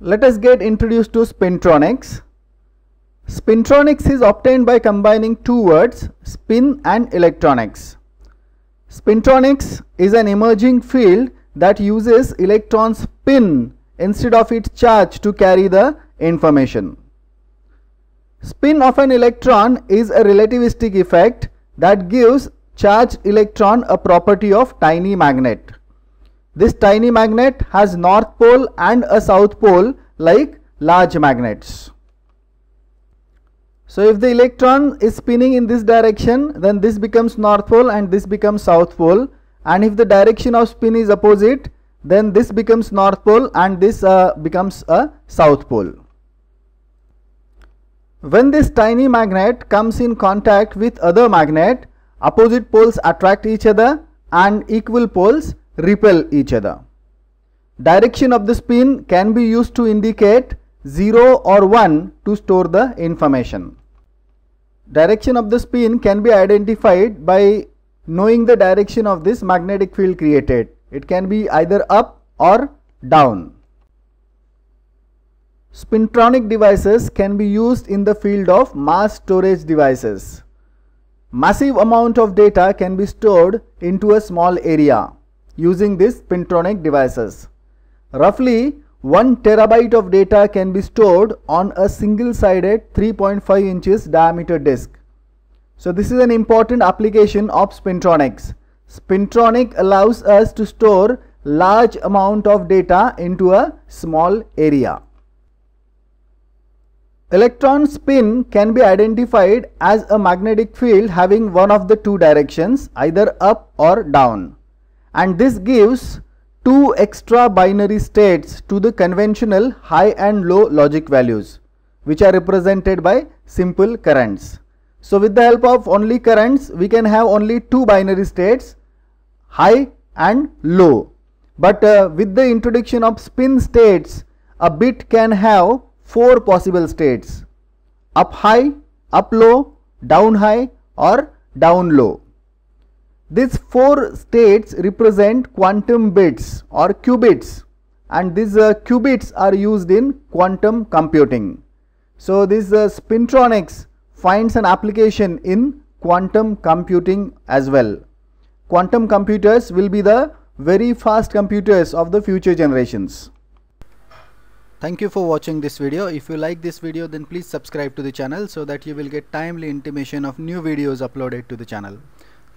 Let us get introduced to spintronics. Spintronics is obtained by combining two words spin and electronics. Spintronics is an emerging field that uses electron spin instead of its charge to carry the information. Spin of an electron is a relativistic effect that gives charged electron a property of tiny magnet. This tiny magnet has north pole and a south pole like large magnets. So if the electron is spinning in this direction then this becomes north pole and this becomes south pole and if the direction of spin is opposite then this becomes north pole and this uh, becomes a south pole. When this tiny magnet comes in contact with other magnet opposite poles attract each other and equal poles repel each other. Direction of the spin can be used to indicate 0 or 1 to store the information. Direction of the spin can be identified by knowing the direction of this magnetic field created. It can be either up or down. Spintronic devices can be used in the field of mass storage devices. Massive amount of data can be stored into a small area using these Pintronic devices. Roughly 1 terabyte of data can be stored on a single sided 3.5 inches diameter disk. So this is an important application of Spintronics. Spintronic allows us to store large amount of data into a small area. Electron spin can be identified as a magnetic field having one of the two directions either up or down and this gives two extra binary states to the conventional high and low logic values which are represented by simple currents. So with the help of only currents we can have only two binary states high and low but uh, with the introduction of spin states a bit can have four possible states up high, up low, down high or down low. These four states represent quantum bits or qubits and these uh, qubits are used in quantum computing. So, this uh, spintronics finds an application in quantum computing as well. Quantum computers will be the very fast computers of the future generations. Thank you for watching this video. If you like this video then please subscribe to the channel so that you will get timely intimation of new videos uploaded to the channel.